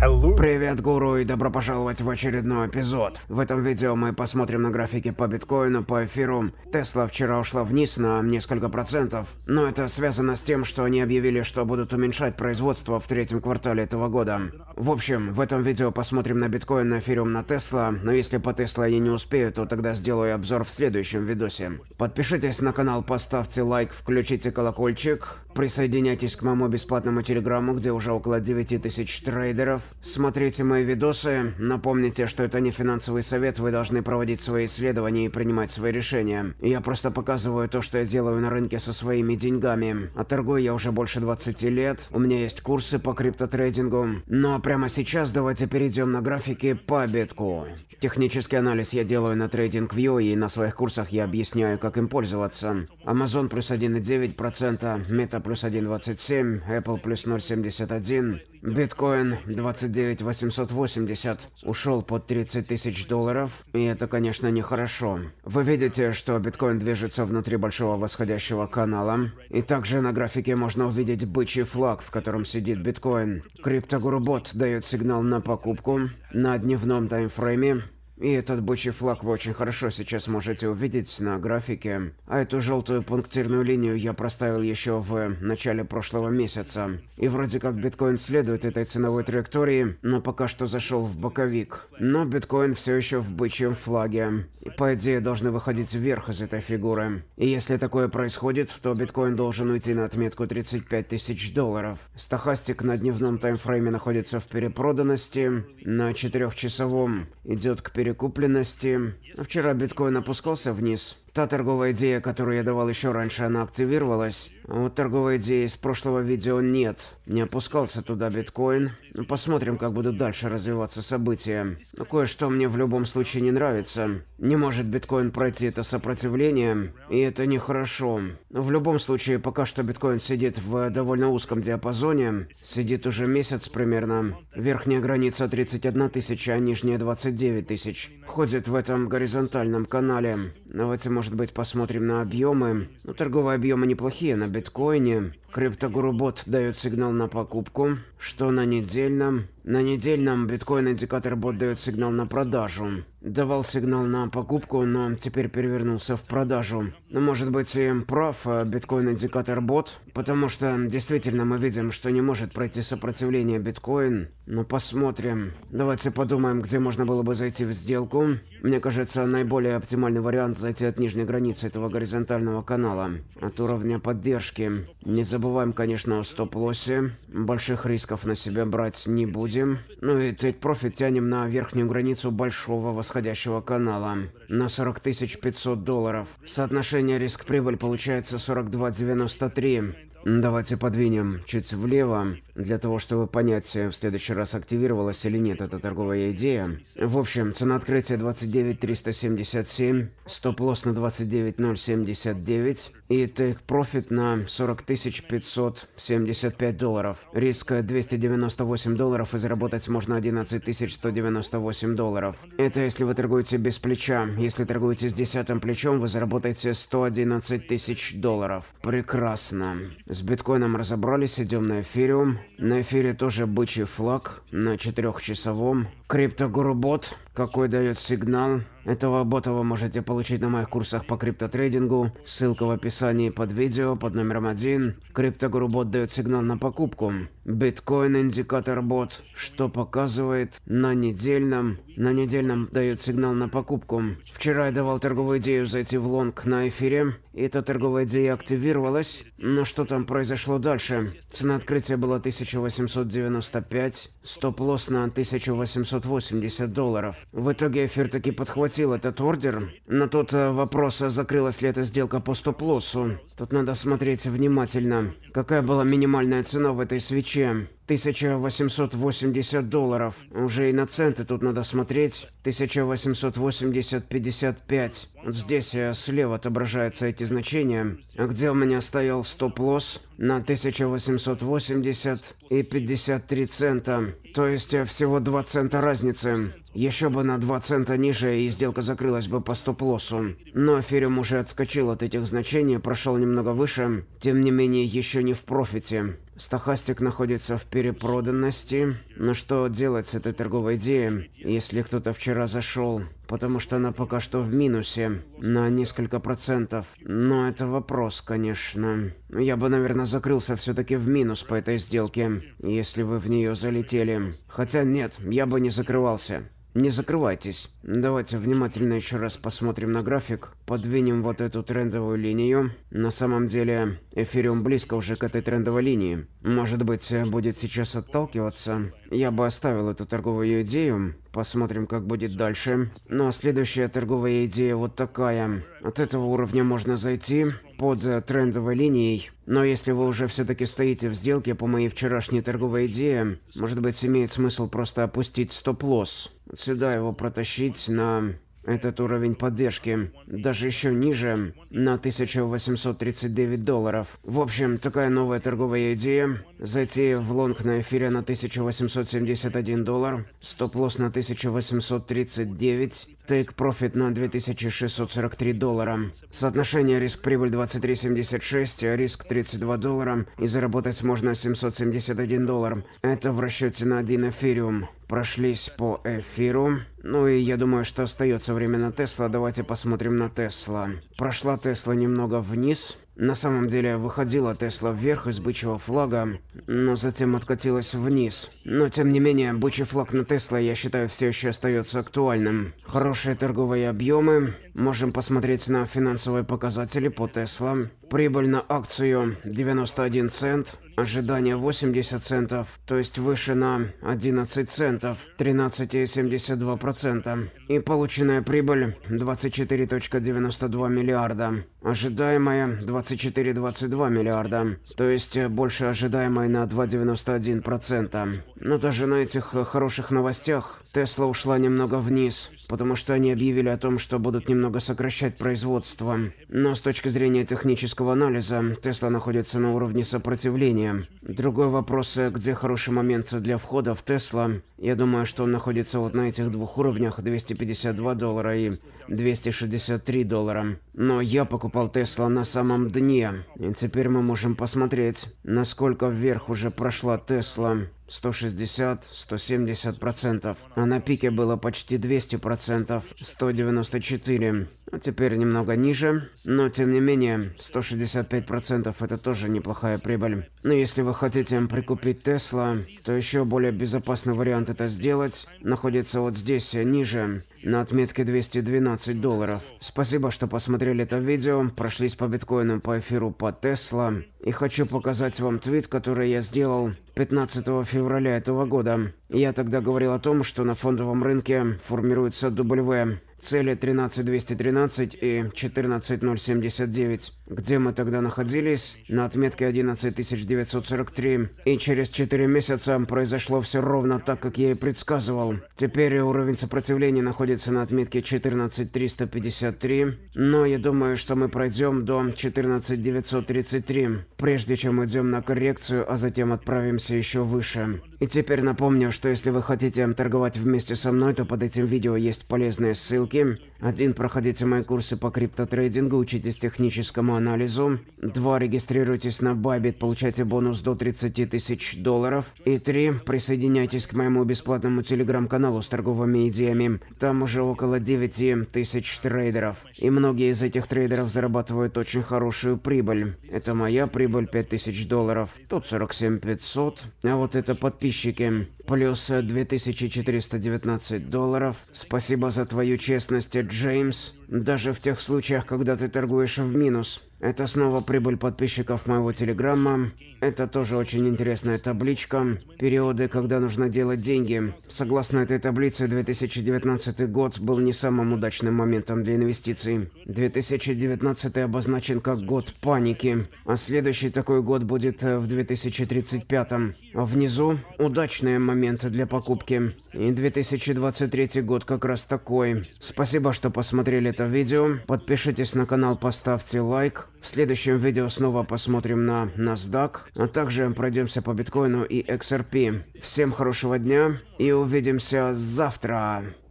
Hello. Привет, гуру, и добро пожаловать в очередной эпизод. В этом видео мы посмотрим на графики по биткоину, по эфиру. Тесла вчера ушла вниз на несколько процентов, но это связано с тем, что они объявили, что будут уменьшать производство в третьем квартале этого года. В общем, в этом видео посмотрим на биткоин, на эфириум, на Тесла, но если по Тесла я не успею, то тогда сделаю обзор в следующем видосе. Подпишитесь на канал, поставьте лайк, включите колокольчик, присоединяйтесь к моему бесплатному телеграмму, где уже около 9000 трейдеров, Смотрите мои видосы, напомните, что это не финансовый совет, вы должны проводить свои исследования и принимать свои решения. Я просто показываю то, что я делаю на рынке со своими деньгами. А торгую я уже больше 20 лет, у меня есть курсы по криптотрейдингу. Но прямо сейчас давайте перейдем на графики по битку. Технический анализ я делаю на TradingView и на своих курсах я объясняю, как им пользоваться. Amazon плюс 1,9%, Meta плюс 1,27%, Apple плюс 0,71%, Биткоин 29880 ушел под 30 тысяч долларов, и это, конечно, нехорошо. Вы видите, что биткоин движется внутри большого восходящего канала, и также на графике можно увидеть бычий флаг, в котором сидит биткоин. Криптогурубот дает сигнал на покупку на дневном таймфрейме, и этот бычий флаг вы очень хорошо сейчас можете увидеть на графике. А эту желтую пунктирную линию я проставил еще в начале прошлого месяца. И вроде как биткоин следует этой ценовой траектории, но пока что зашел в боковик. Но биткоин все еще в бычьем флаге. И по идее должны выходить вверх из этой фигуры. И если такое происходит, то биткоин должен уйти на отметку 35 тысяч долларов. Стахастик на дневном таймфрейме находится в перепроданности. На четырехчасовом идет к перепроданности перекупленности. Вчера биткоин опускался вниз. Та торговая идея, которую я давал еще раньше, она активировалась. Вот торговой идеи из прошлого видео нет. Не опускался туда биткоин. Ну, посмотрим, как будут дальше развиваться события. Но кое-что мне в любом случае не нравится. Не может биткоин пройти это сопротивление, и это нехорошо. В любом случае, пока что биткоин сидит в э, довольно узком диапазоне. Сидит уже месяц примерно. Верхняя граница 31 тысяча, а нижняя 29 тысяч. Ходит в этом горизонтальном канале. Давайте, может быть, посмотрим на объемы. Ну, торговые объемы неплохие на биткоин биткоине Криптогурубот дает сигнал на покупку, что на недельном. На недельном биткоин-индикатор бот дает сигнал на продажу. Давал сигнал на покупку, но теперь перевернулся в продажу. Но может быть и прав э, биткоин-индикатор бот, потому что действительно мы видим, что не может пройти сопротивление биткоин. Но посмотрим. Давайте подумаем, где можно было бы зайти в сделку. Мне кажется, наиболее оптимальный вариант зайти от нижней границы этого горизонтального канала, от уровня поддержки. Не забывайте забываем, конечно, о стоп-лоссе. Больших рисков на себя брать не будем. Ну и take профит тянем на верхнюю границу большого восходящего канала. На 40 500 долларов. Соотношение риск-прибыль получается 42,93. Давайте подвинем чуть влево, для того, чтобы понять, э, в следующий раз активировалась или нет эта торговая идея. В общем, цена открытия 29.377, стоп-лосс на 29.079 и тейк-профит на 40 575 долларов. Риск 298 э, долларов и заработать можно 11 198 долларов. Это если вы торгуете без плеча. Если торгуете с десятым плечом, вы заработаете 111 тысяч долларов. Прекрасно. С биткоином разобрались, идем на эфириум. На эфире тоже бычий флаг, на четырехчасовом. Криптогурубот, какой дает сигнал. Этого бота вы можете получить на моих курсах по криптотрейдингу. Ссылка в описании под видео, под номером один. Криптогуру бот дает сигнал на покупку. Биткоин индикатор бот, что показывает на недельном. На недельном дает сигнал на покупку. Вчера я давал торговую идею зайти в лонг на эфире. Эта торговая идея активировалась. Но что там произошло дальше? Цена открытия была 1895, стоп-лосс на 1880 долларов. В итоге Эфир таки подхватил этот ордер, но тут э, вопрос, э, закрылась ли эта сделка по стоп-лоссу. Тут надо смотреть внимательно. Какая была минимальная цена в этой свече? 1880 долларов. Уже и на центы тут надо смотреть. 1880-55. Вот здесь э, слева отображаются эти значения. А где у меня стоял стоп-лосс? На 1880 и 53 цента. То есть всего 2 цента разницы. Еще бы на 2 цента ниже, и сделка закрылась бы по стоп-лоссу. Но эфириум уже отскочил от этих значений, прошел немного выше, тем не менее еще не в профите. Стохастик находится в перепроданности. Но что делать с этой торговой идеей, если кто-то вчера зашел? Потому что она пока что в минусе на несколько процентов. Но это вопрос, конечно. Я бы, наверное, закрылся все-таки в минус по этой сделке, если вы в нее залетели. Хотя нет, я бы не закрывался. Не закрывайтесь. Давайте внимательно еще раз посмотрим на график. Подвинем вот эту трендовую линию. На самом деле, эфириум близко уже к этой трендовой линии. Может быть, э, будет сейчас отталкиваться. Я бы оставил эту торговую идею. Посмотрим, как будет дальше. Но ну, а следующая торговая идея вот такая. От этого уровня можно зайти под э, трендовой линией. Но если вы уже все-таки стоите в сделке по моей вчерашней торговой идее, может быть, имеет смысл просто опустить стоп-лосс. Сюда его протащить на этот уровень поддержки даже еще ниже, на 1839 долларов. В общем, такая новая торговая идея. Зайти в лонг на эфире на 1871 доллар, стоп-лосс на 1839, Тейк-профит на 2643 доллара. Соотношение риск-прибыль 23,76, риск 32 доллара и заработать можно 771 доллар. Это в расчете на один эфириум. Прошлись по эфиру. Ну и я думаю, что остается время на Тесла. Давайте посмотрим на Тесла. Прошла Тесла немного вниз. На самом деле, выходила Тесла вверх из бычьего флага, но затем откатилась вниз. Но тем не менее, бычий флаг на Тесла, я считаю, все еще остается актуальным. Хорошие торговые объемы, Можем посмотреть на финансовые показатели по Тесла. Прибыль на акцию 91 цент, ожидание 80 центов, то есть выше на 11 центов, 13,72%. И полученная прибыль 24,92 миллиарда, ожидаемая 24,22 миллиарда, то есть больше ожидаемой на 2,91%. Но даже на этих хороших новостях Тесла ушла немного вниз, потому что они объявили о том, что будут немного сокращать производство. Но с точки зрения технического анализа, Тесла находится на уровне сопротивления. Другой вопрос, где хороший момент для входа в Тесла. Я думаю, что он находится вот на этих двух уровнях, 252 доллара и 263 доллара. Но я покупал Тесла на самом дне, и теперь мы можем посмотреть, насколько вверх уже прошла Тесла. 160-170%, а на пике было почти 200%, 194. А Теперь немного ниже, но тем не менее, 165% это тоже неплохая прибыль. Но если вы хотите прикупить Тесла, то еще более безопасный вариант это сделать находится вот здесь, ниже, на отметке 212 долларов. Спасибо, что посмотрели это видео, прошлись по биткоину, по эфиру, по Тесла. И хочу показать вам твит, который я сделал 15 февраля этого года. Я тогда говорил о том, что на фондовом рынке формируются W, цели 13213 и 14079 где мы тогда находились, на отметке 11943, и через 4 месяца произошло все ровно так, как я и предсказывал. Теперь уровень сопротивления находится на отметке 14353, но я думаю, что мы пройдем до 14933, прежде чем идем на коррекцию, а затем отправимся еще выше. И теперь напомню, что если вы хотите торговать вместе со мной, то под этим видео есть полезные ссылки, один Проходите мои курсы по криптотрейдингу, учитесь техническому анализу. Два Регистрируйтесь на Bybit, получайте бонус до 30 тысяч долларов. И три Присоединяйтесь к моему бесплатному телеграм-каналу с торговыми идеями. Там уже около 9 тысяч трейдеров. И многие из этих трейдеров зарабатывают очень хорошую прибыль. Это моя прибыль тысяч долларов. Тут 47 500. А вот это подписчики плюс 2419 долларов. Спасибо за твою честность, Джеймс, даже в тех случаях, когда ты торгуешь в минус. Это снова прибыль подписчиков моего телеграмма. Это тоже очень интересная табличка. Периоды, когда нужно делать деньги. Согласно этой таблице, 2019 год был не самым удачным моментом для инвестиций. 2019 обозначен как год паники, а следующий такой год будет э, в 2035. А внизу удачные моменты для покупки. И 2023 год как раз такой. Спасибо, что посмотрели это видео. Подпишитесь на канал, поставьте лайк. В следующем видео снова посмотрим на NASDAQ, а также пройдемся по биткоину и XRP. Всем хорошего дня и увидимся завтра.